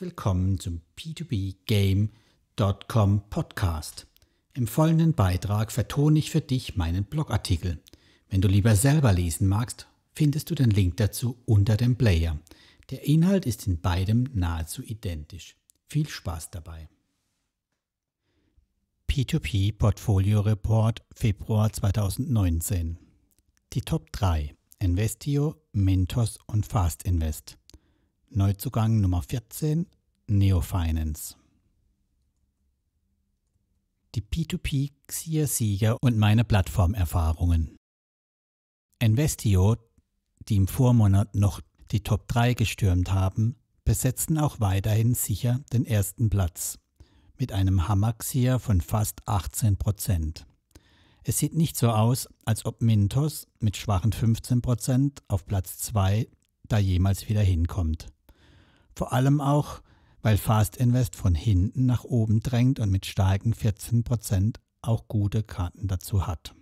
herzlich willkommen zum p2pgame.com Podcast. Im folgenden Beitrag vertone ich für dich meinen Blogartikel. Wenn du lieber selber lesen magst, findest du den Link dazu unter dem Player. Der Inhalt ist in beidem nahezu identisch. Viel Spaß dabei. P2P Portfolio Report Februar 2019. Die Top 3 Investio, Mentos und Fast Invest. Neuzugang Nummer 14 Neofinance. Die P2P Xier Sieger und meine Plattformerfahrungen. Investio, die im Vormonat noch die Top 3 gestürmt haben, besetzen auch weiterhin sicher den ersten Platz mit einem Hamaxier von fast 18 Es sieht nicht so aus, als ob Mintos mit schwachen 15 auf Platz 2 da jemals wieder hinkommt. Vor allem auch, weil Fast Invest von hinten nach oben drängt und mit starken 14% auch gute Karten dazu hat.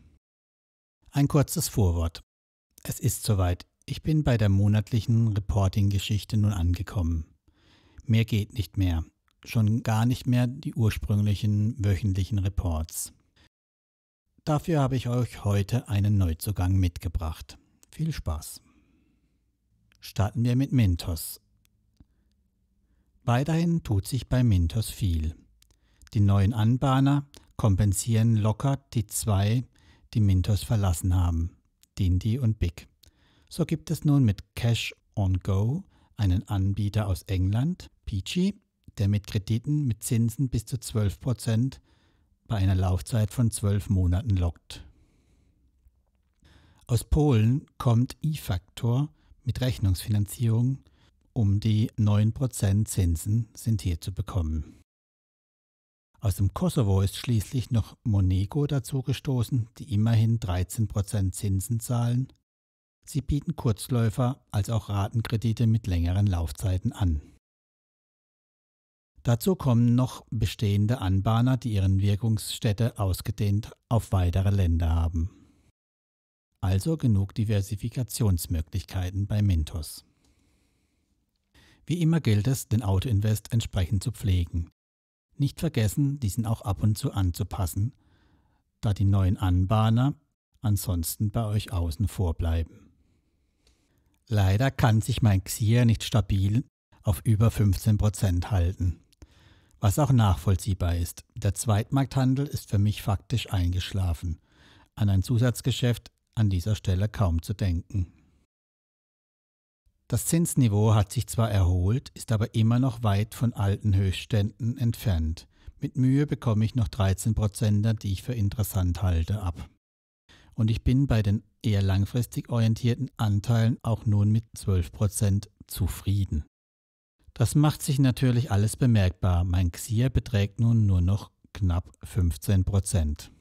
Ein kurzes Vorwort. Es ist soweit. Ich bin bei der monatlichen Reporting-Geschichte nun angekommen. Mehr geht nicht mehr. Schon gar nicht mehr die ursprünglichen wöchentlichen Reports. Dafür habe ich euch heute einen Neuzugang mitgebracht. Viel Spaß. Starten wir mit Mintos, Weiterhin tut sich bei Mintos viel. Die neuen Anbahner kompensieren locker die zwei, die Mintos verlassen haben, Dindi und Big. So gibt es nun mit Cash on Go einen Anbieter aus England, Peachy, der mit Krediten mit Zinsen bis zu 12% bei einer Laufzeit von 12 Monaten lockt. Aus Polen kommt eFactor mit Rechnungsfinanzierung um die 9% Zinsen sind hier zu bekommen. Aus dem Kosovo ist schließlich noch Monego dazugestoßen, die immerhin 13% Zinsen zahlen. Sie bieten Kurzläufer als auch Ratenkredite mit längeren Laufzeiten an. Dazu kommen noch bestehende Anbahner, die ihren Wirkungsstätte ausgedehnt auf weitere Länder haben. Also genug Diversifikationsmöglichkeiten bei Mintos. Wie immer gilt es, den Autoinvest entsprechend zu pflegen. Nicht vergessen, diesen auch ab und zu anzupassen, da die neuen Anbahner ansonsten bei euch außen vorbleiben. Leider kann sich mein XIA nicht stabil auf über 15% halten, was auch nachvollziehbar ist. Der Zweitmarkthandel ist für mich faktisch eingeschlafen. An ein Zusatzgeschäft an dieser Stelle kaum zu denken. Das Zinsniveau hat sich zwar erholt, ist aber immer noch weit von alten Höchstständen entfernt. Mit Mühe bekomme ich noch 13 Prozenter, die ich für interessant halte, ab. Und ich bin bei den eher langfristig orientierten Anteilen auch nun mit 12 Prozent zufrieden. Das macht sich natürlich alles bemerkbar. Mein XIA beträgt nun nur noch knapp 15 Prozent.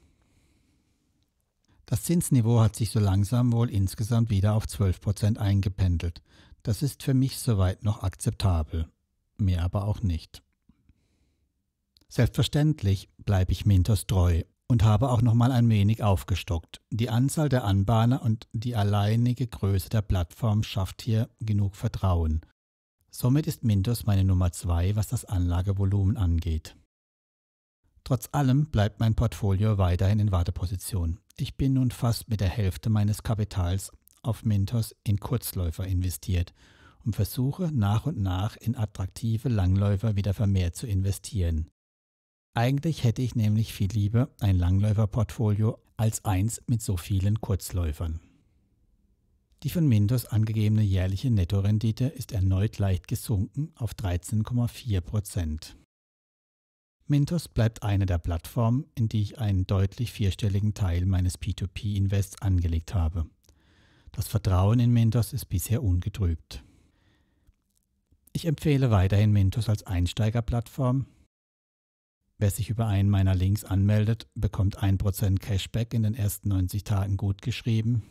Das Zinsniveau hat sich so langsam wohl insgesamt wieder auf 12 Prozent eingependelt. Das ist für mich soweit noch akzeptabel, mehr aber auch nicht. Selbstverständlich bleibe ich Mintos treu und habe auch noch mal ein wenig aufgestockt. Die Anzahl der Anbahner und die alleinige Größe der Plattform schafft hier genug Vertrauen. Somit ist Mintos meine Nummer zwei, was das Anlagevolumen angeht. Trotz allem bleibt mein Portfolio weiterhin in Warteposition. Ich bin nun fast mit der Hälfte meines Kapitals auf Mintos in Kurzläufer investiert, und versuche nach und nach in attraktive Langläufer wieder vermehrt zu investieren. Eigentlich hätte ich nämlich viel lieber ein Langläuferportfolio als eins mit so vielen Kurzläufern. Die von Mintos angegebene jährliche Nettorendite ist erneut leicht gesunken auf 13,4 Mintos bleibt eine der Plattformen, in die ich einen deutlich vierstelligen Teil meines P2P-Invests angelegt habe. Das Vertrauen in Mentos ist bisher ungetrübt. Ich empfehle weiterhin Mentos als Einsteigerplattform. Wer sich über einen meiner Links anmeldet, bekommt 1% Cashback in den ersten 90 Tagen gutgeschrieben.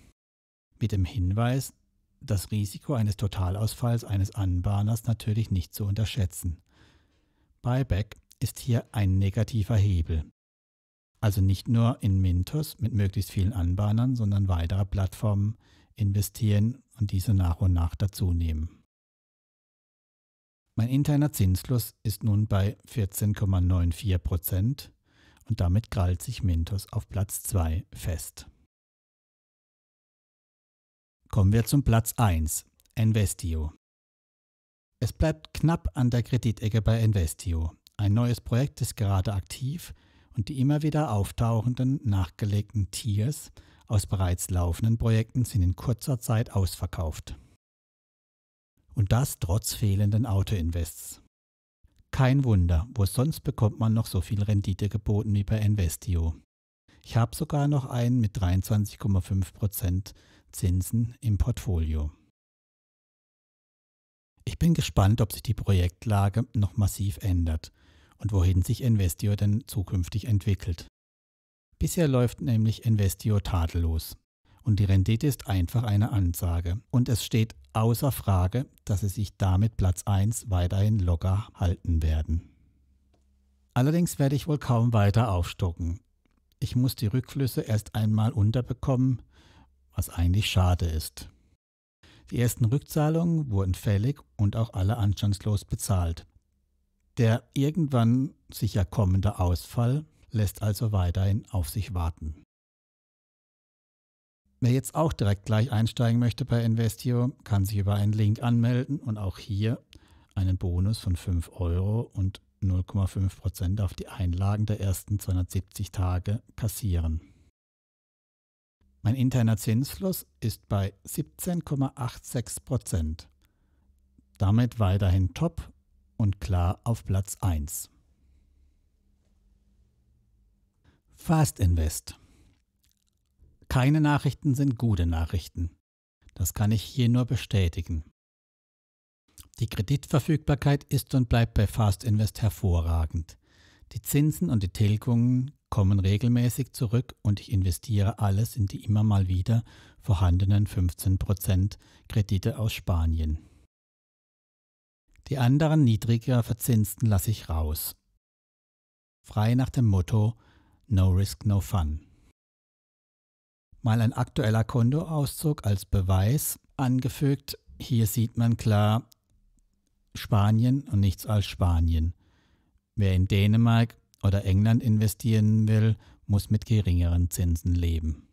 Mit dem Hinweis, das Risiko eines Totalausfalls eines Anbahners natürlich nicht zu unterschätzen. Buyback ist hier ein negativer Hebel. Also nicht nur in Mintos mit möglichst vielen Anbahnern, sondern weiterer Plattformen, investieren und diese nach und nach dazu nehmen. Mein interner Zinsfluss ist nun bei 14,94 und damit krallt sich Mintos auf Platz 2 fest. Kommen wir zum Platz 1, Investio. Es bleibt knapp an der Kreditecke bei Investio. Ein neues Projekt ist gerade aktiv und die immer wieder auftauchenden nachgelegten Tiers aus bereits laufenden Projekten sind in kurzer Zeit ausverkauft. Und das trotz fehlenden Autoinvests. Kein Wunder, wo sonst bekommt man noch so viel Rendite geboten wie bei Investio. Ich habe sogar noch einen mit 23,5% Zinsen im Portfolio. Ich bin gespannt, ob sich die Projektlage noch massiv ändert und wohin sich Investio denn zukünftig entwickelt. Bisher läuft nämlich Investio tadellos. Und die Rendite ist einfach eine Ansage. Und es steht außer Frage, dass sie sich damit Platz 1 weiterhin locker halten werden. Allerdings werde ich wohl kaum weiter aufstocken. Ich muss die Rückflüsse erst einmal unterbekommen, was eigentlich schade ist. Die ersten Rückzahlungen wurden fällig und auch alle anstandslos bezahlt. Der irgendwann sicher kommende Ausfall lässt also weiterhin auf sich warten. Wer jetzt auch direkt gleich einsteigen möchte bei Investio, kann sich über einen Link anmelden und auch hier einen Bonus von 5 Euro und 0,5 auf die Einlagen der ersten 270 Tage kassieren. Mein interner Zinsfluss ist bei 17,86 Damit weiterhin top und klar auf Platz 1. Fast Invest. Keine Nachrichten sind gute Nachrichten. Das kann ich hier nur bestätigen. Die Kreditverfügbarkeit ist und bleibt bei Fast Invest hervorragend. Die Zinsen und die Tilgungen kommen regelmäßig zurück und ich investiere alles in die immer mal wieder vorhandenen 15% Kredite aus Spanien. Die anderen niedriger verzinsten lasse ich raus. Frei nach dem Motto, No Risk, No Fun. Mal ein aktueller Kontoauszug als Beweis angefügt. Hier sieht man klar Spanien und nichts als Spanien. Wer in Dänemark oder England investieren will, muss mit geringeren Zinsen leben.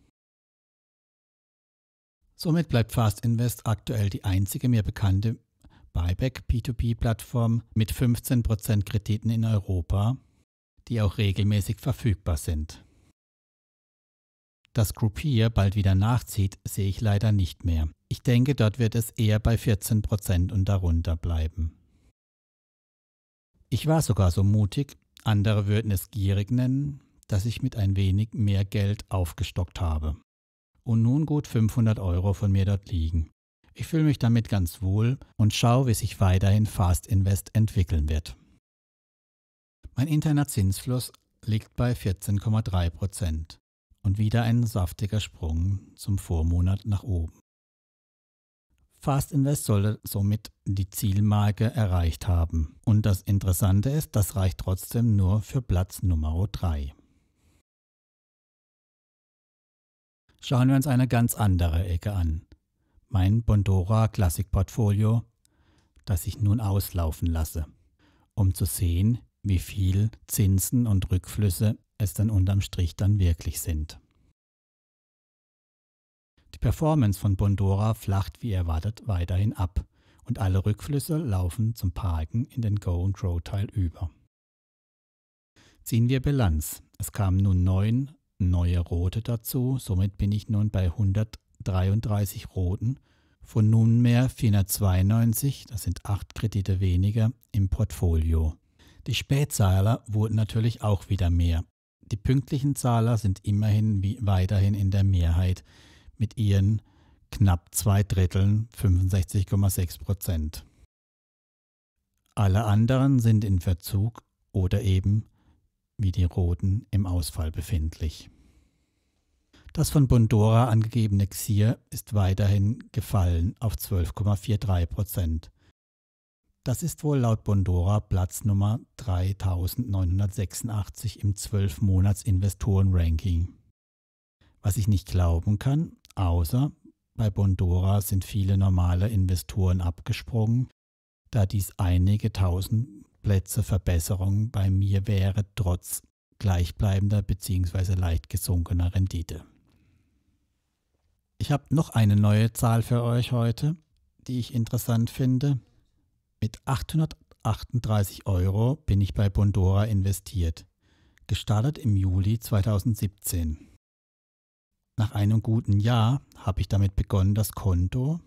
Somit bleibt Fast Invest aktuell die einzige mir bekannte Buyback P2P-Plattform mit 15% Krediten in Europa die auch regelmäßig verfügbar sind. Dass Groupier bald wieder nachzieht, sehe ich leider nicht mehr. Ich denke, dort wird es eher bei 14% und darunter bleiben. Ich war sogar so mutig, andere würden es gierig nennen, dass ich mit ein wenig mehr Geld aufgestockt habe. Und nun gut 500 Euro von mir dort liegen. Ich fühle mich damit ganz wohl und schaue, wie sich weiterhin Fast Invest entwickeln wird. Mein interner Zinsfluss liegt bei 14,3 Prozent und wieder ein saftiger Sprung zum Vormonat nach oben. Fast Invest sollte somit die Zielmarke erreicht haben. Und das Interessante ist, das reicht trotzdem nur für Platz Nummer 3. Schauen wir uns eine ganz andere Ecke an. Mein Bondora Classic Portfolio, das ich nun auslaufen lasse, um zu sehen, wie viel Zinsen und Rückflüsse es dann unterm Strich dann wirklich sind. Die Performance von Bondora flacht wie erwartet weiterhin ab und alle Rückflüsse laufen zum Parken in den Go-and-Grow-Teil über. Ziehen wir Bilanz. Es kamen nun neun neue Rote dazu, somit bin ich nun bei 133 Roten von nunmehr 492, das sind acht Kredite weniger, im Portfolio. Die Spätzahler wurden natürlich auch wieder mehr. Die pünktlichen Zahler sind immerhin wie weiterhin in der Mehrheit mit ihren knapp zwei Dritteln 65,6 Prozent. Alle anderen sind in Verzug oder eben wie die Roten im Ausfall befindlich. Das von Bondora angegebene XIR ist weiterhin gefallen auf 12,43 Prozent. Das ist wohl laut Bondora Platz Nummer 3986 im 12-Monats-Investoren-Ranking. Was ich nicht glauben kann, außer bei Bondora sind viele normale Investoren abgesprungen, da dies einige tausend Plätze Verbesserung bei mir wäre, trotz gleichbleibender bzw. leicht gesunkener Rendite. Ich habe noch eine neue Zahl für euch heute, die ich interessant finde. Mit 838 Euro bin ich bei Bondora investiert, gestartet im Juli 2017. Nach einem guten Jahr habe ich damit begonnen, das Konto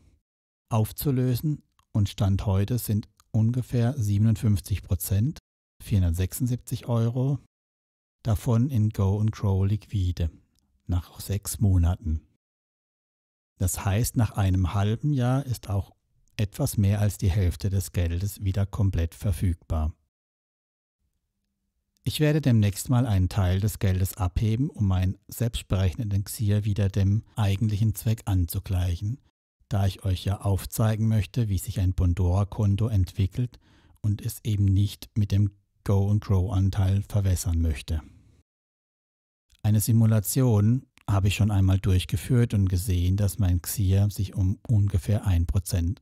aufzulösen und Stand heute sind ungefähr 57 Prozent, 476 Euro, davon in Go und Grow liquide, nach sechs Monaten. Das heißt, nach einem halben Jahr ist auch etwas mehr als die Hälfte des Geldes wieder komplett verfügbar. Ich werde demnächst mal einen Teil des Geldes abheben, um meinen selbstberechneten Xier wieder dem eigentlichen Zweck anzugleichen, da ich euch ja aufzeigen möchte, wie sich ein Bondora-Konto entwickelt und es eben nicht mit dem Go-and-Grow-Anteil verwässern möchte. Eine Simulation habe ich schon einmal durchgeführt und gesehen, dass mein Xier sich um ungefähr 1%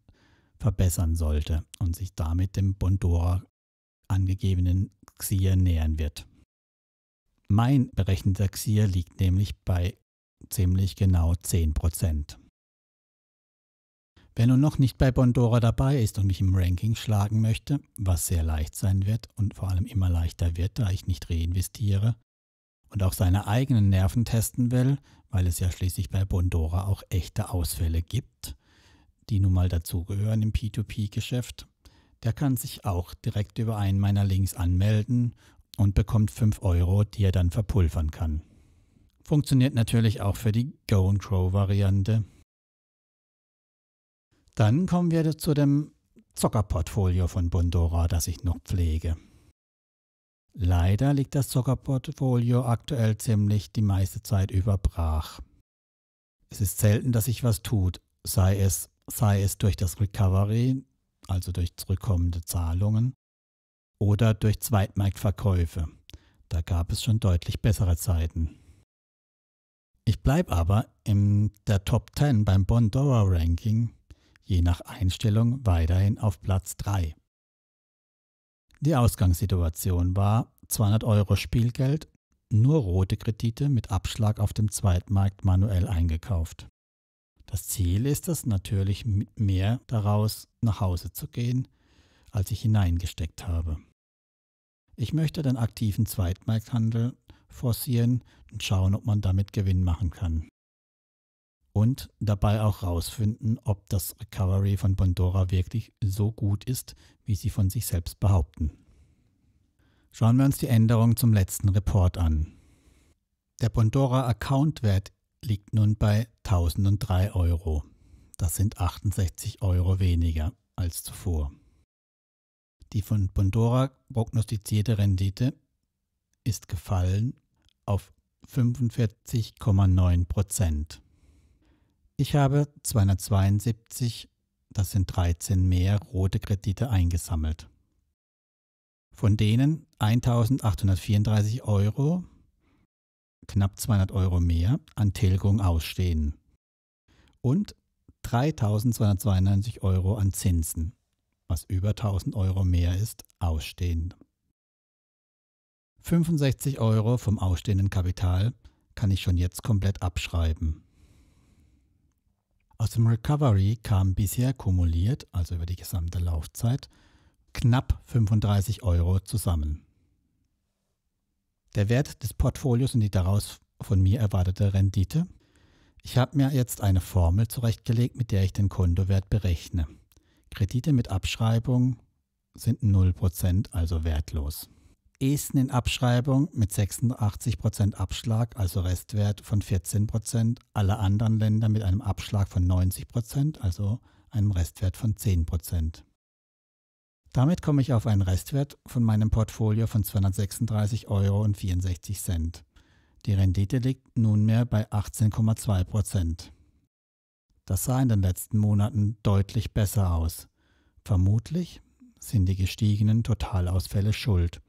verbessern sollte und sich damit dem Bondora angegebenen Xier nähern wird. Mein berechneter Xier liegt nämlich bei ziemlich genau 10%. Wer nun noch nicht bei Bondora dabei ist und mich im Ranking schlagen möchte, was sehr leicht sein wird und vor allem immer leichter wird, da ich nicht reinvestiere, und auch seine eigenen Nerven testen will, weil es ja schließlich bei Bondora auch echte Ausfälle gibt, die nun mal dazugehören im P2P-Geschäft, der kann sich auch direkt über einen meiner Links anmelden und bekommt 5 Euro, die er dann verpulvern kann. Funktioniert natürlich auch für die Go and Grow Variante. Dann kommen wir zu dem Zockerportfolio von Bondora, das ich noch pflege. Leider liegt das Zockerportfolio aktuell ziemlich die meiste Zeit über brach. Es ist selten, dass sich was tut, sei es sei es durch das Recovery, also durch zurückkommende Zahlungen, oder durch Zweitmarktverkäufe. Da gab es schon deutlich bessere Zeiten. Ich bleibe aber in der Top 10 beim Bondora Ranking, je nach Einstellung weiterhin auf Platz 3. Die Ausgangssituation war 200 Euro Spielgeld, nur rote Kredite mit Abschlag auf dem Zweitmarkt manuell eingekauft. Das Ziel ist es natürlich, mit mehr daraus nach Hause zu gehen, als ich hineingesteckt habe. Ich möchte den aktiven Zweitmarkthandel forcieren und schauen, ob man damit Gewinn machen kann. Und dabei auch herausfinden, ob das Recovery von Bondora wirklich so gut ist, wie sie von sich selbst behaupten. Schauen wir uns die Änderung zum letzten Report an. Der Bondora Account Wert liegt nun bei 1003 Euro. Das sind 68 Euro weniger als zuvor. Die von Bondora prognostizierte Rendite ist gefallen auf 45,9 Prozent. Ich habe 272, das sind 13 mehr, rote Kredite eingesammelt. Von denen 1834 Euro knapp 200 Euro mehr an Tilgung ausstehen und 3.292 Euro an Zinsen, was über 1.000 Euro mehr ist, ausstehen. 65 Euro vom ausstehenden Kapital kann ich schon jetzt komplett abschreiben. Aus dem Recovery kamen bisher kumuliert, also über die gesamte Laufzeit, knapp 35 Euro zusammen. Der Wert des Portfolios und die daraus von mir erwartete Rendite. Ich habe mir jetzt eine Formel zurechtgelegt, mit der ich den Kontowert berechne. Kredite mit Abschreibung sind 0%, also wertlos. Esten in Abschreibung mit 86% Abschlag, also Restwert von 14%, alle anderen Länder mit einem Abschlag von 90%, also einem Restwert von 10%. Damit komme ich auf einen Restwert von meinem Portfolio von 236,64 Euro. Die Rendite liegt nunmehr bei 18,2 Prozent. Das sah in den letzten Monaten deutlich besser aus. Vermutlich sind die gestiegenen Totalausfälle schuld.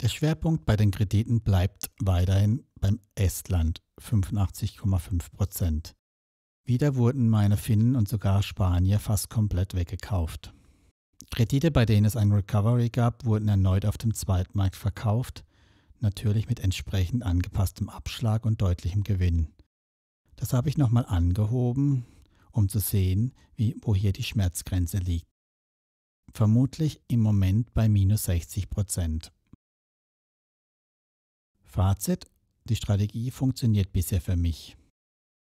Der Schwerpunkt bei den Krediten bleibt weiterhin beim Estland 85,5 Prozent. Wieder wurden meine Finnen und sogar Spanier fast komplett weggekauft. Kredite, bei denen es ein Recovery gab, wurden erneut auf dem Zweitmarkt verkauft, natürlich mit entsprechend angepasstem Abschlag und deutlichem Gewinn. Das habe ich nochmal angehoben, um zu sehen, wie, wo hier die Schmerzgrenze liegt. Vermutlich im Moment bei minus 60 Prozent. Fazit, die Strategie funktioniert bisher für mich.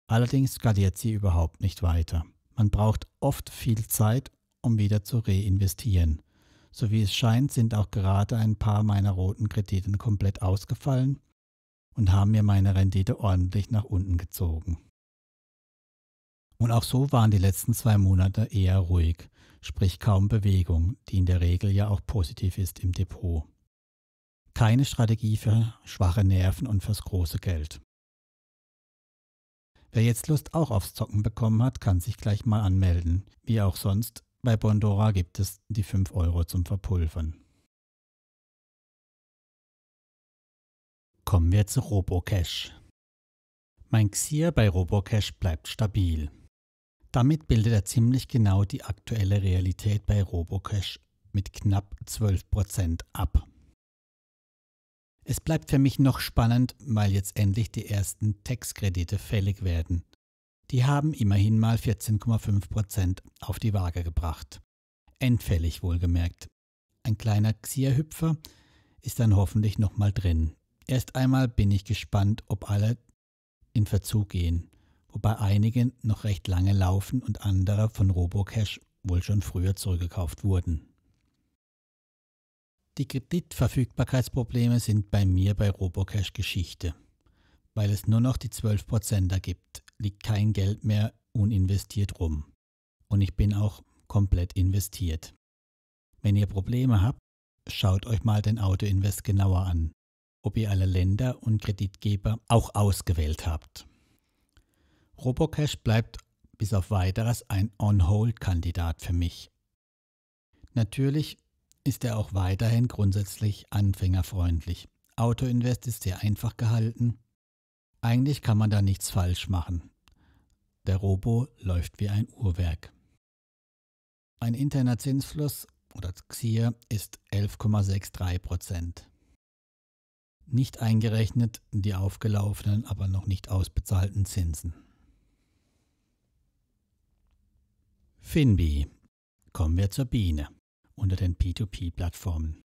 Allerdings skaliert sie überhaupt nicht weiter. Man braucht oft viel Zeit um wieder zu reinvestieren. So wie es scheint, sind auch gerade ein paar meiner roten Krediten komplett ausgefallen und haben mir meine Rendite ordentlich nach unten gezogen. Und auch so waren die letzten zwei Monate eher ruhig, sprich kaum Bewegung, die in der Regel ja auch positiv ist im Depot. Keine Strategie für schwache Nerven und fürs große Geld. Wer jetzt Lust auch aufs Zocken bekommen hat, kann sich gleich mal anmelden. Wie auch sonst bei Bondora gibt es die 5 Euro zum Verpulvern. Kommen wir zu Robocash. Mein Xier bei Robocash bleibt stabil. Damit bildet er ziemlich genau die aktuelle Realität bei Robocash mit knapp 12% ab. Es bleibt für mich noch spannend, weil jetzt endlich die ersten Textkredite fällig werden. Die haben immerhin mal 14,5 Prozent auf die Waage gebracht. Endfällig wohlgemerkt. Ein kleiner Xierhüpfer ist dann hoffentlich nochmal drin. Erst einmal bin ich gespannt, ob alle in Verzug gehen, wobei einige noch recht lange laufen und andere von Robocash wohl schon früher zurückgekauft wurden. Die Kreditverfügbarkeitsprobleme sind bei mir bei Robocash Geschichte, weil es nur noch die 12% gibt liegt kein Geld mehr uninvestiert rum. Und ich bin auch komplett investiert. Wenn ihr Probleme habt, schaut euch mal den Autoinvest genauer an, ob ihr alle Länder und Kreditgeber auch ausgewählt habt. Robocash bleibt bis auf weiteres ein On-Hold-Kandidat für mich. Natürlich ist er auch weiterhin grundsätzlich anfängerfreundlich. Autoinvest ist sehr einfach gehalten. Eigentlich kann man da nichts falsch machen. Der Robo läuft wie ein Uhrwerk. Ein interner Zinsfluss oder XIR ist 11,63 Nicht eingerechnet die aufgelaufenen, aber noch nicht ausbezahlten Zinsen. Finbi. Kommen wir zur Biene unter den P2P-Plattformen.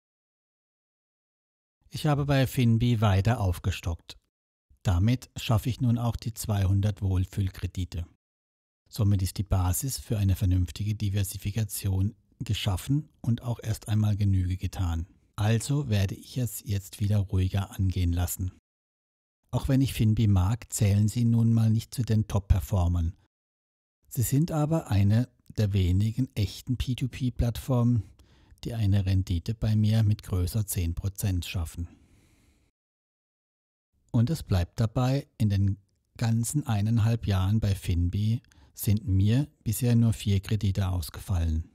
Ich habe bei Finbi weiter aufgestockt damit schaffe ich nun auch die 200 Wohlfühlkredite. Somit ist die Basis für eine vernünftige Diversifikation geschaffen und auch erst einmal Genüge getan. Also werde ich es jetzt wieder ruhiger angehen lassen. Auch wenn ich Finbi mag, zählen sie nun mal nicht zu den Top-Performern. Sie sind aber eine der wenigen echten P2P-Plattformen, die eine Rendite bei mir mit größer 10% schaffen. Und es bleibt dabei, in den ganzen eineinhalb Jahren bei FinBi sind mir bisher nur vier Kredite ausgefallen.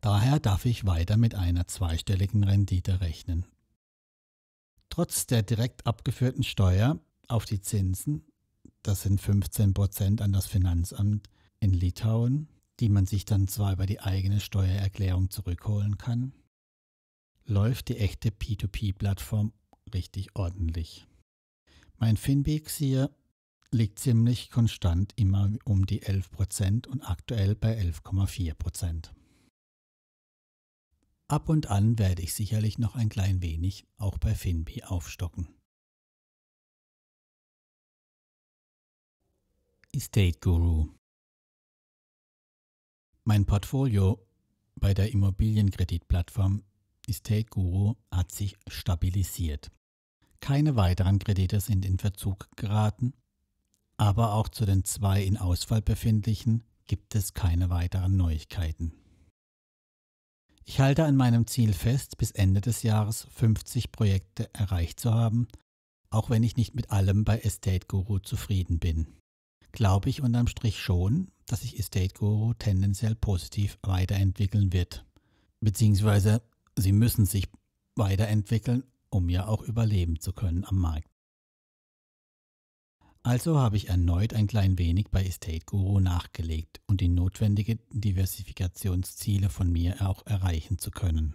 Daher darf ich weiter mit einer zweistelligen Rendite rechnen. Trotz der direkt abgeführten Steuer auf die Zinsen, das sind 15% an das Finanzamt in Litauen, die man sich dann zwar über die eigene Steuererklärung zurückholen kann, läuft die echte P2P-Plattform richtig ordentlich. Mein Finbeaks hier liegt ziemlich konstant immer um die 11% und aktuell bei 11,4%. Ab und an werde ich sicherlich noch ein klein wenig auch bei Finbi aufstocken. Estate Guru Mein Portfolio bei der Immobilienkreditplattform Estate Guru hat sich stabilisiert. Keine weiteren Kredite sind in Verzug geraten, aber auch zu den zwei in Ausfall befindlichen gibt es keine weiteren Neuigkeiten. Ich halte an meinem Ziel fest, bis Ende des Jahres 50 Projekte erreicht zu haben, auch wenn ich nicht mit allem bei Estate Guru zufrieden bin. Glaube ich unterm Strich schon, dass sich Estate Guru tendenziell positiv weiterentwickeln wird. Beziehungsweise Sie müssen sich weiterentwickeln, um ja auch überleben zu können am Markt. Also habe ich erneut ein klein wenig bei Estate Guru nachgelegt und die notwendigen Diversifikationsziele von mir auch erreichen zu können.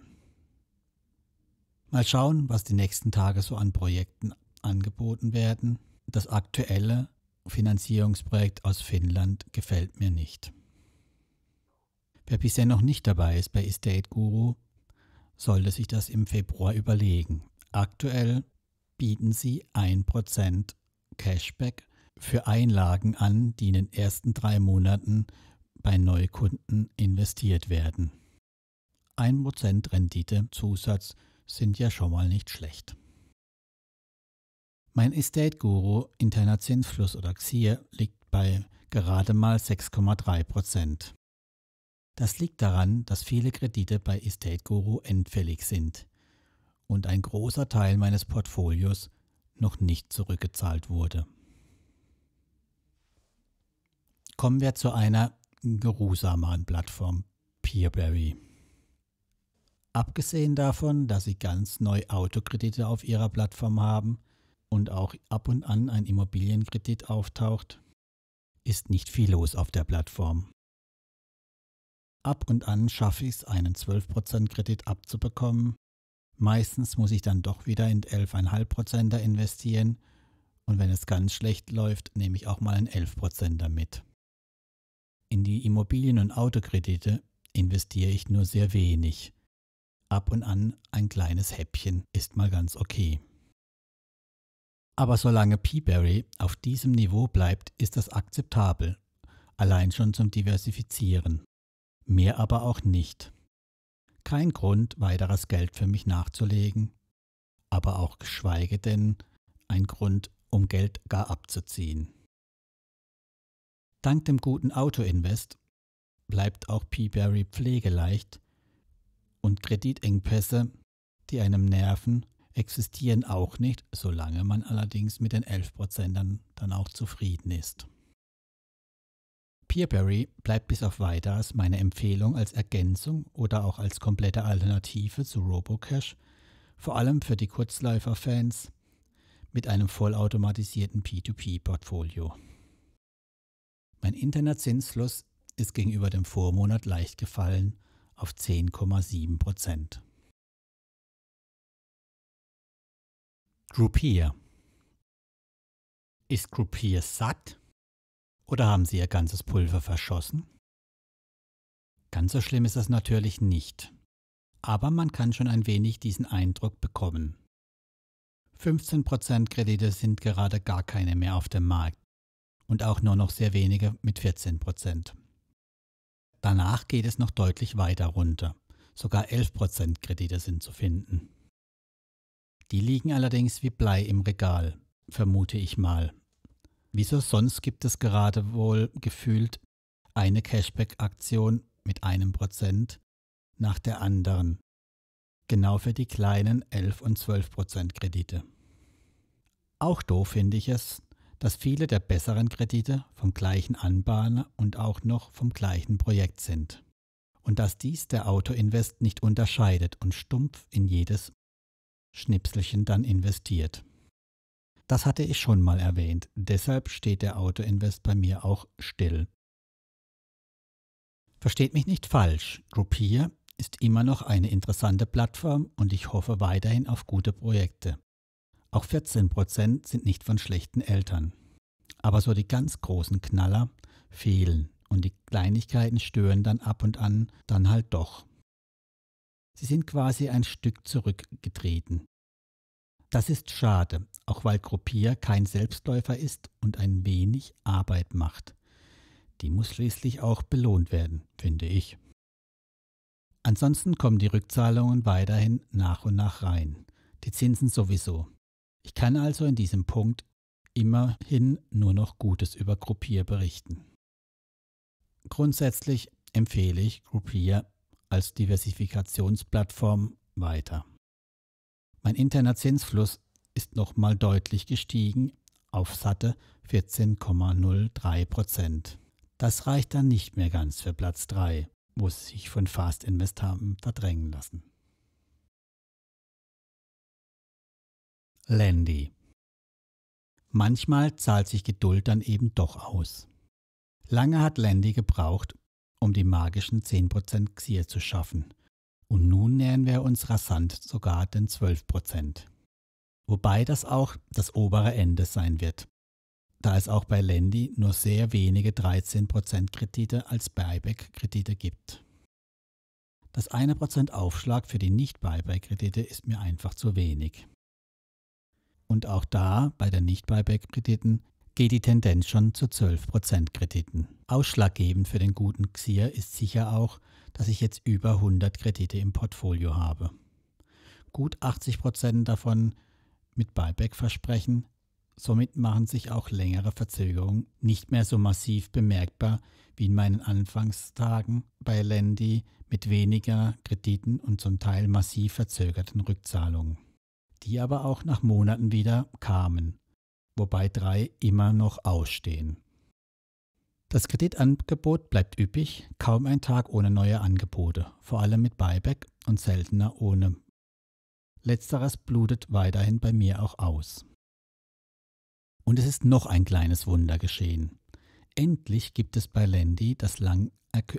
Mal schauen, was die nächsten Tage so an Projekten angeboten werden. Das aktuelle Finanzierungsprojekt aus Finnland gefällt mir nicht. Wer bisher noch nicht dabei ist bei Estate Guru, sollte sich das im Februar überlegen. Aktuell bieten sie 1% Cashback für Einlagen an, die in den ersten drei Monaten bei Neukunden investiert werden. 1% Rendite Zusatz sind ja schon mal nicht schlecht. Mein Estate Guru interner Zinsfluss oder XIR liegt bei gerade mal 6,3%. Das liegt daran, dass viele Kredite bei Estate Guru endfällig sind und ein großer Teil meines Portfolios noch nicht zurückgezahlt wurde. Kommen wir zu einer geruhsameren Plattform, Peerberry. Abgesehen davon, dass sie ganz neu Autokredite auf ihrer Plattform haben und auch ab und an ein Immobilienkredit auftaucht, ist nicht viel los auf der Plattform. Ab und an schaffe ich es, einen 12% Kredit abzubekommen. Meistens muss ich dann doch wieder in 11,5% investieren. Und wenn es ganz schlecht läuft, nehme ich auch mal einen 11% mit. In die Immobilien- und Autokredite investiere ich nur sehr wenig. Ab und an ein kleines Häppchen ist mal ganz okay. Aber solange Peaberry auf diesem Niveau bleibt, ist das akzeptabel, allein schon zum Diversifizieren mehr aber auch nicht. Kein Grund, weiteres Geld für mich nachzulegen, aber auch geschweige denn ein Grund, um Geld gar abzuziehen. Dank dem guten Autoinvest bleibt auch Peaberry pflegeleicht und Kreditengpässe, die einem nerven, existieren auch nicht, solange man allerdings mit den 11 dann auch zufrieden ist. Peerberry bleibt bis auf weiteres meine Empfehlung als Ergänzung oder auch als komplette Alternative zu Robocash, vor allem für die Kurzläufer-Fans mit einem vollautomatisierten P2P-Portfolio. Mein Internetzinsfluss ist gegenüber dem Vormonat leicht gefallen auf 10,7 Groupier Ist Groupier satt? Oder haben sie ihr ganzes Pulver verschossen? Ganz so schlimm ist das natürlich nicht. Aber man kann schon ein wenig diesen Eindruck bekommen. 15% Kredite sind gerade gar keine mehr auf dem Markt und auch nur noch sehr wenige mit 14%. Danach geht es noch deutlich weiter runter. Sogar 11% Kredite sind zu finden. Die liegen allerdings wie Blei im Regal, vermute ich mal. Wieso sonst gibt es gerade wohl gefühlt eine Cashback-Aktion mit einem Prozent nach der anderen? Genau für die kleinen 11 und 12 Prozent Kredite. Auch doof finde ich es, dass viele der besseren Kredite vom gleichen Anbahner und auch noch vom gleichen Projekt sind. Und dass dies der Autoinvest nicht unterscheidet und stumpf in jedes Schnipselchen dann investiert. Das hatte ich schon mal erwähnt. Deshalb steht der Autoinvest bei mir auch still. Versteht mich nicht falsch. Groupier ist immer noch eine interessante Plattform und ich hoffe weiterhin auf gute Projekte. Auch 14% sind nicht von schlechten Eltern. Aber so die ganz großen Knaller fehlen und die Kleinigkeiten stören dann ab und an dann halt doch. Sie sind quasi ein Stück zurückgetreten. Das ist schade, auch weil Gruppier kein Selbstläufer ist und ein wenig Arbeit macht. Die muss schließlich auch belohnt werden, finde ich. Ansonsten kommen die Rückzahlungen weiterhin nach und nach rein. Die Zinsen sowieso. Ich kann also in diesem Punkt immerhin nur noch Gutes über Gruppier berichten. Grundsätzlich empfehle ich Groupier als Diversifikationsplattform weiter. Mein interner Zinsfluss ist nochmal deutlich gestiegen auf satte 14,03 Prozent. Das reicht dann nicht mehr ganz für Platz 3, wo sie sich von Fast Invest haben verdrängen lassen. Landy. Manchmal zahlt sich Geduld dann eben doch aus. Lange hat Landy gebraucht, um die magischen 10% Xier zu schaffen. Und nun nähern wir uns rasant sogar den 12 Prozent. Wobei das auch das obere Ende sein wird, da es auch bei Lendi nur sehr wenige 13 Kredite als Buyback-Kredite gibt. Das 1% Aufschlag für die Nicht-Buyback-Kredite ist mir einfach zu wenig. Und auch da, bei den Nicht-Buyback-Krediten, geht die Tendenz schon zu 12% Krediten. Ausschlaggebend für den guten Xier ist sicher auch, dass ich jetzt über 100 Kredite im Portfolio habe. Gut 80 Prozent davon mit Buyback-Versprechen, somit machen sich auch längere Verzögerungen nicht mehr so massiv bemerkbar wie in meinen Anfangstagen bei Lendi mit weniger Krediten und zum Teil massiv verzögerten Rückzahlungen, die aber auch nach Monaten wieder kamen, wobei drei immer noch ausstehen. Das Kreditangebot bleibt üppig, kaum ein Tag ohne neue Angebote, vor allem mit Buyback und seltener ohne. Letzteres blutet weiterhin bei mir auch aus. Und es ist noch ein kleines Wunder geschehen. Endlich gibt es bei Lendi das lang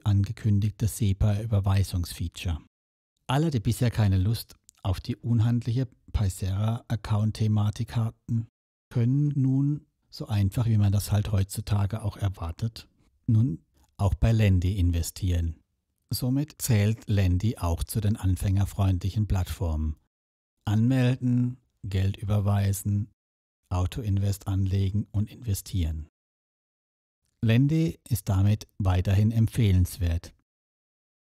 angekündigte SEPA-Überweisungsfeature. Alle, die bisher keine Lust auf die unhandliche Paisera-Account-Thematik hatten, können nun so einfach, wie man das halt heutzutage auch erwartet, nun auch bei Lendi investieren. Somit zählt Lendi auch zu den anfängerfreundlichen Plattformen. Anmelden, Geld überweisen, Autoinvest anlegen und investieren. Lendi ist damit weiterhin empfehlenswert.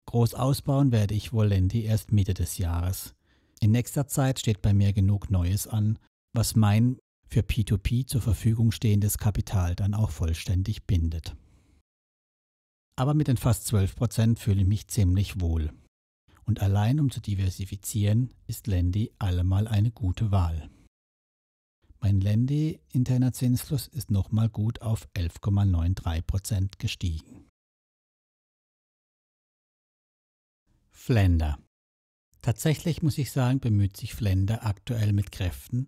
Groß ausbauen werde ich wohl Lendi erst Mitte des Jahres. In nächster Zeit steht bei mir genug Neues an, was mein für P2P zur Verfügung stehendes Kapital dann auch vollständig bindet. Aber mit den fast 12 fühle ich mich ziemlich wohl. Und allein um zu diversifizieren, ist Lendi allemal eine gute Wahl. Mein Lendi interner Zinsfluss ist nochmal gut auf 11,93% gestiegen. Flender. Tatsächlich muss ich sagen, bemüht sich Flender aktuell mit Kräften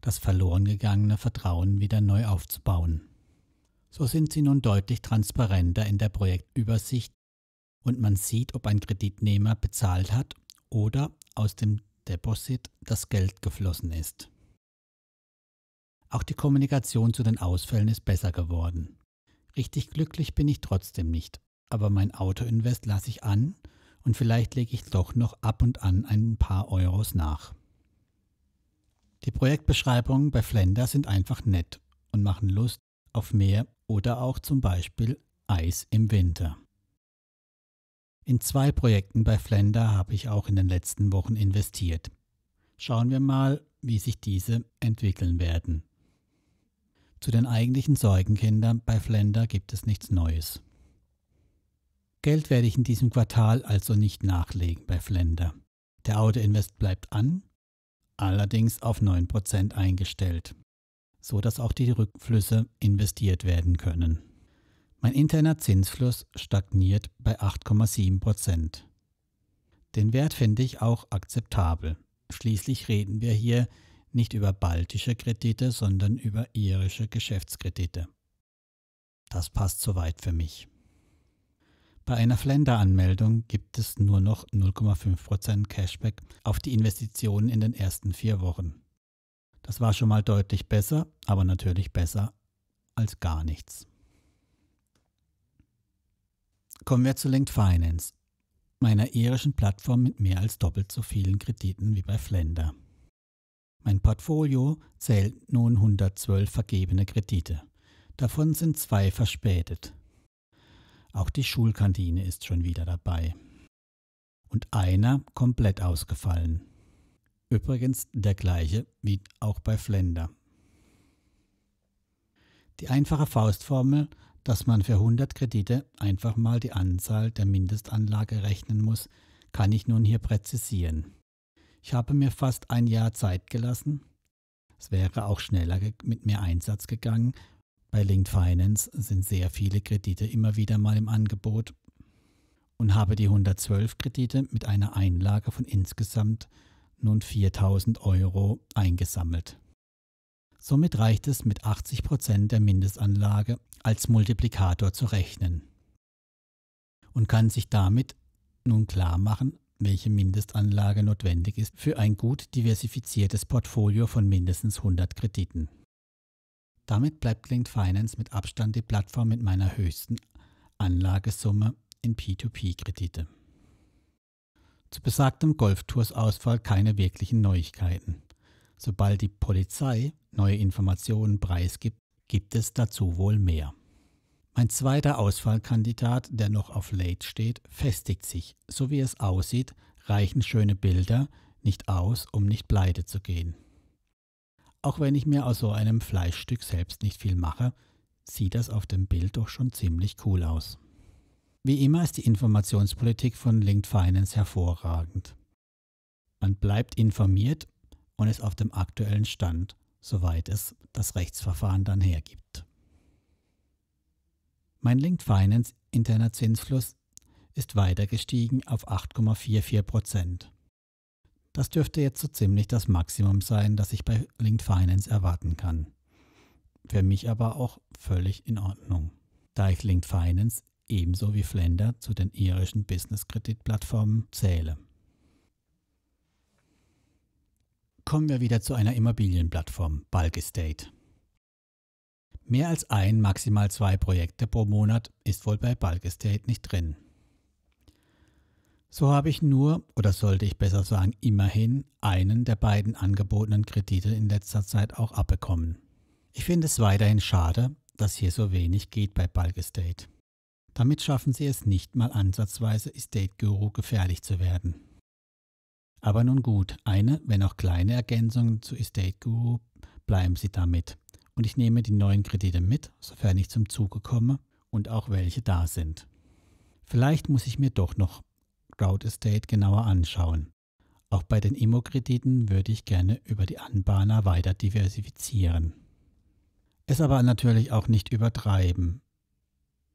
das verloren gegangene Vertrauen wieder neu aufzubauen. So sind sie nun deutlich transparenter in der Projektübersicht und man sieht, ob ein Kreditnehmer bezahlt hat oder aus dem Deposit das Geld geflossen ist. Auch die Kommunikation zu den Ausfällen ist besser geworden. Richtig glücklich bin ich trotzdem nicht, aber mein Autoinvest lasse ich an und vielleicht lege ich doch noch ab und an ein paar Euros nach. Die Projektbeschreibungen bei Flender sind einfach nett und machen Lust auf mehr oder auch zum Beispiel Eis im Winter. In zwei Projekten bei Flender habe ich auch in den letzten Wochen investiert. Schauen wir mal, wie sich diese entwickeln werden. Zu den eigentlichen Sorgenkindern bei Flender gibt es nichts Neues. Geld werde ich in diesem Quartal also nicht nachlegen bei Flender. Der Auto Invest bleibt an allerdings auf 9% eingestellt, so dass auch die Rückflüsse investiert werden können. Mein interner Zinsfluss stagniert bei 8,7%. Den Wert finde ich auch akzeptabel. Schließlich reden wir hier nicht über baltische Kredite, sondern über irische Geschäftskredite. Das passt soweit für mich. Bei einer Flender-Anmeldung gibt es nur noch 0,5% Cashback auf die Investitionen in den ersten vier Wochen. Das war schon mal deutlich besser, aber natürlich besser als gar nichts. Kommen wir zu Linked Finance, meiner irischen Plattform mit mehr als doppelt so vielen Krediten wie bei Flender. Mein Portfolio zählt nun 112 vergebene Kredite. Davon sind zwei verspätet. Auch die Schulkantine ist schon wieder dabei. Und einer komplett ausgefallen. Übrigens der gleiche wie auch bei Flender. Die einfache Faustformel, dass man für 100 Kredite einfach mal die Anzahl der Mindestanlage rechnen muss, kann ich nun hier präzisieren. Ich habe mir fast ein Jahr Zeit gelassen. Es wäre auch schneller mit mehr Einsatz gegangen, bei Linked Finance sind sehr viele Kredite immer wieder mal im Angebot und habe die 112 Kredite mit einer Einlage von insgesamt nun 4000 Euro eingesammelt. Somit reicht es mit 80% Prozent der Mindestanlage als Multiplikator zu rechnen und kann sich damit nun klar machen, welche Mindestanlage notwendig ist für ein gut diversifiziertes Portfolio von mindestens 100 Krediten. Damit bleibt Linked Finance mit Abstand die Plattform mit meiner höchsten Anlagesumme in P2P-Kredite. Zu besagtem Golftoursausfall keine wirklichen Neuigkeiten. Sobald die Polizei neue Informationen preisgibt, gibt es dazu wohl mehr. Mein zweiter Ausfallkandidat, der noch auf Late steht, festigt sich. So wie es aussieht, reichen schöne Bilder nicht aus, um nicht pleite zu gehen. Auch wenn ich mir aus so einem Fleischstück selbst nicht viel mache, sieht das auf dem Bild doch schon ziemlich cool aus. Wie immer ist die Informationspolitik von Linked Finance hervorragend. Man bleibt informiert und ist auf dem aktuellen Stand, soweit es das Rechtsverfahren dann hergibt. Mein Linked Finance interner Zinsfluss ist weiter gestiegen auf 8,44 Prozent. Das dürfte jetzt so ziemlich das Maximum sein, das ich bei Linked Finance erwarten kann. Für mich aber auch völlig in Ordnung. Da ich Linked Finance ebenso wie Flender zu den irischen Business-Kreditplattformen zähle. Kommen wir wieder zu einer Immobilienplattform, Bulk Estate. Mehr als ein, maximal zwei Projekte pro Monat ist wohl bei Bulk Estate nicht drin. So habe ich nur, oder sollte ich besser sagen, immerhin einen der beiden angebotenen Kredite in letzter Zeit auch abbekommen. Ich finde es weiterhin schade, dass hier so wenig geht bei Bulk Estate. Damit schaffen sie es nicht mal ansatzweise, Estate Guru gefährlich zu werden. Aber nun gut, eine, wenn auch kleine Ergänzung zu Estate Guru bleiben sie damit. Und ich nehme die neuen Kredite mit, sofern ich zum Zuge komme und auch welche da sind. Vielleicht muss ich mir doch noch Crowd Estate genauer anschauen. Auch bei den Immokrediten würde ich gerne über die Anbahner weiter diversifizieren. Es aber natürlich auch nicht übertreiben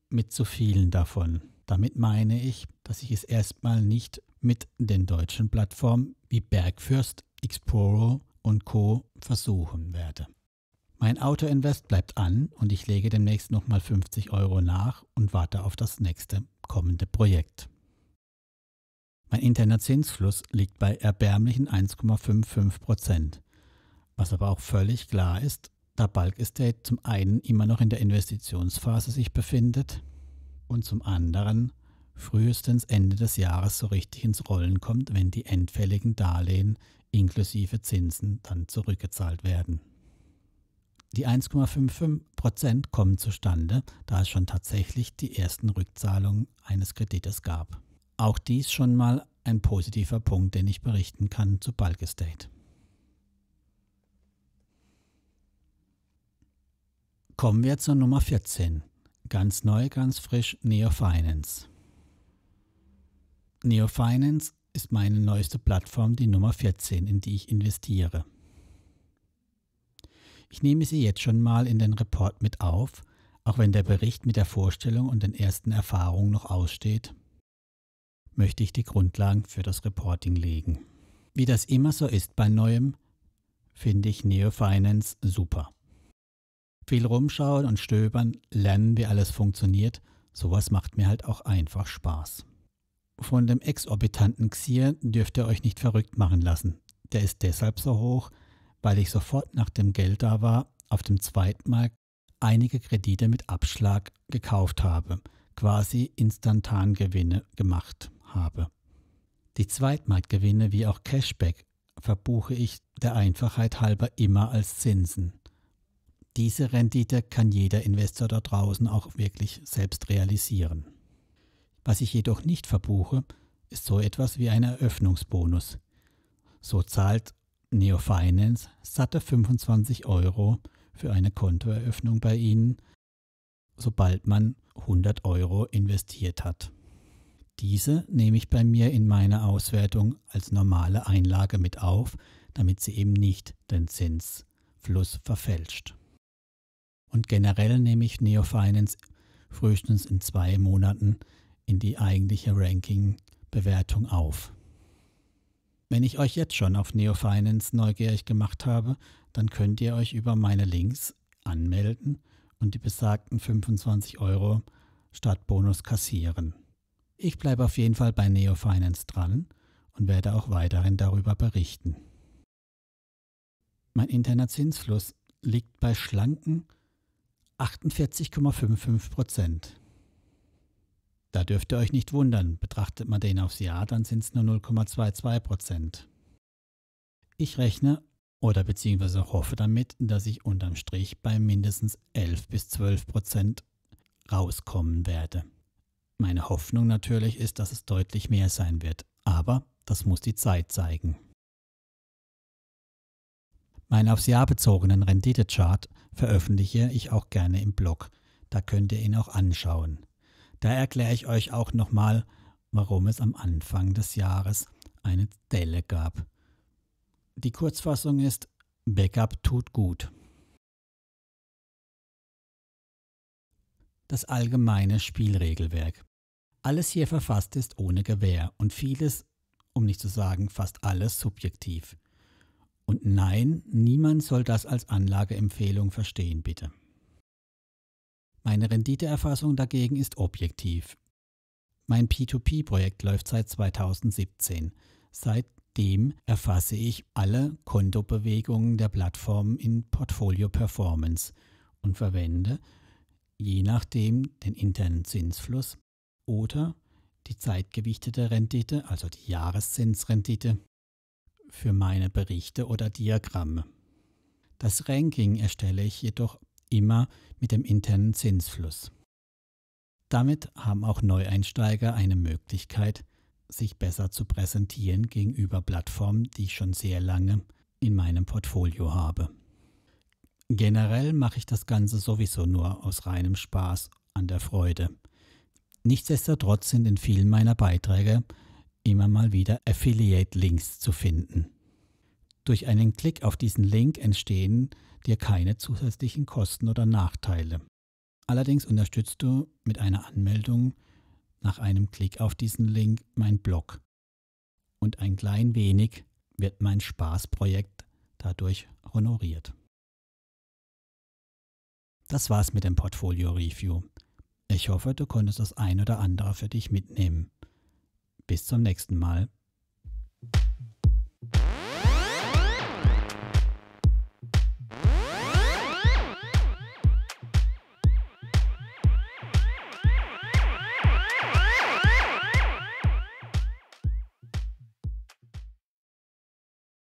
mit zu vielen davon. Damit meine ich, dass ich es erstmal nicht mit den deutschen Plattformen wie Bergfürst, Xporo und Co. versuchen werde. Mein Autoinvest bleibt an und ich lege demnächst nochmal 50 Euro nach und warte auf das nächste kommende Projekt. Mein interner Zinsfluss liegt bei erbärmlichen 1,55 Prozent. Was aber auch völlig klar ist, da Bulk Estate zum einen immer noch in der Investitionsphase sich befindet und zum anderen frühestens Ende des Jahres so richtig ins Rollen kommt, wenn die endfälligen Darlehen inklusive Zinsen dann zurückgezahlt werden. Die 1,55 Prozent kommen zustande, da es schon tatsächlich die ersten Rückzahlungen eines Kredites gab. Auch dies schon mal ein positiver Punkt, den ich berichten kann zu Bulk Estate. Kommen wir zur Nummer 14. Ganz neu, ganz frisch, Neo Finance. Neo Finance ist meine neueste Plattform, die Nummer 14, in die ich investiere. Ich nehme sie jetzt schon mal in den Report mit auf, auch wenn der Bericht mit der Vorstellung und den ersten Erfahrungen noch aussteht möchte ich die Grundlagen für das Reporting legen. Wie das immer so ist bei Neuem, finde ich Neofinance super. Viel rumschauen und stöbern, lernen, wie alles funktioniert, sowas macht mir halt auch einfach Spaß. Von dem exorbitanten Xier dürft ihr euch nicht verrückt machen lassen. Der ist deshalb so hoch, weil ich sofort nach dem Geld da war, auf dem Zweitmarkt einige Kredite mit Abschlag gekauft habe, quasi Instantan Gewinne gemacht habe. Die Zweitmarktgewinne wie auch Cashback verbuche ich der Einfachheit halber immer als Zinsen. Diese Rendite kann jeder Investor da draußen auch wirklich selbst realisieren. Was ich jedoch nicht verbuche, ist so etwas wie ein Eröffnungsbonus. So zahlt Neo Finance satte 25 Euro für eine Kontoeröffnung bei Ihnen, sobald man 100 Euro investiert hat. Diese nehme ich bei mir in meiner Auswertung als normale Einlage mit auf, damit sie eben nicht den Zinsfluss verfälscht. Und generell nehme ich Neofinance frühestens in zwei Monaten in die eigentliche Ranking-Bewertung auf. Wenn ich euch jetzt schon auf Neofinance neugierig gemacht habe, dann könnt ihr euch über meine Links anmelden und die besagten 25 Euro statt Bonus kassieren. Ich bleibe auf jeden Fall bei Neo Finance dran und werde auch weiterhin darüber berichten. Mein interner Zinsfluss liegt bei schlanken 48,55 Prozent. Da dürft ihr euch nicht wundern, betrachtet man den aufs Jahr, dann sind es nur 0,22 Prozent. Ich rechne oder beziehungsweise hoffe damit, dass ich unterm Strich bei mindestens 11 bis 12 Prozent rauskommen werde. Meine Hoffnung natürlich ist, dass es deutlich mehr sein wird, aber das muss die Zeit zeigen. Meinen aufs Jahr bezogenen Renditechart veröffentliche ich auch gerne im Blog. Da könnt ihr ihn auch anschauen. Da erkläre ich euch auch nochmal, warum es am Anfang des Jahres eine Delle gab. Die Kurzfassung ist, Backup tut gut. Das allgemeine Spielregelwerk. Alles hier verfasst ist ohne Gewähr und vieles, um nicht zu sagen fast alles, subjektiv. Und nein, niemand soll das als Anlageempfehlung verstehen, bitte. Meine Renditeerfassung dagegen ist objektiv. Mein P2P-Projekt läuft seit 2017. Seitdem erfasse ich alle Kontobewegungen der Plattformen in Portfolio Performance und verwende, je nachdem, den internen Zinsfluss, oder die zeitgewichtete Rendite, also die Jahreszinsrendite für meine Berichte oder Diagramme. Das Ranking erstelle ich jedoch immer mit dem internen Zinsfluss. Damit haben auch Neueinsteiger eine Möglichkeit, sich besser zu präsentieren gegenüber Plattformen, die ich schon sehr lange in meinem Portfolio habe. Generell mache ich das Ganze sowieso nur aus reinem Spaß an der Freude. Nichtsdestotrotz sind in vielen meiner Beiträge immer mal wieder Affiliate-Links zu finden. Durch einen Klick auf diesen Link entstehen dir keine zusätzlichen Kosten oder Nachteile. Allerdings unterstützt du mit einer Anmeldung nach einem Klick auf diesen Link mein Blog. Und ein klein wenig wird mein Spaßprojekt dadurch honoriert. Das war's mit dem Portfolio Review. Ich hoffe, du konntest das ein oder andere für dich mitnehmen. Bis zum nächsten Mal.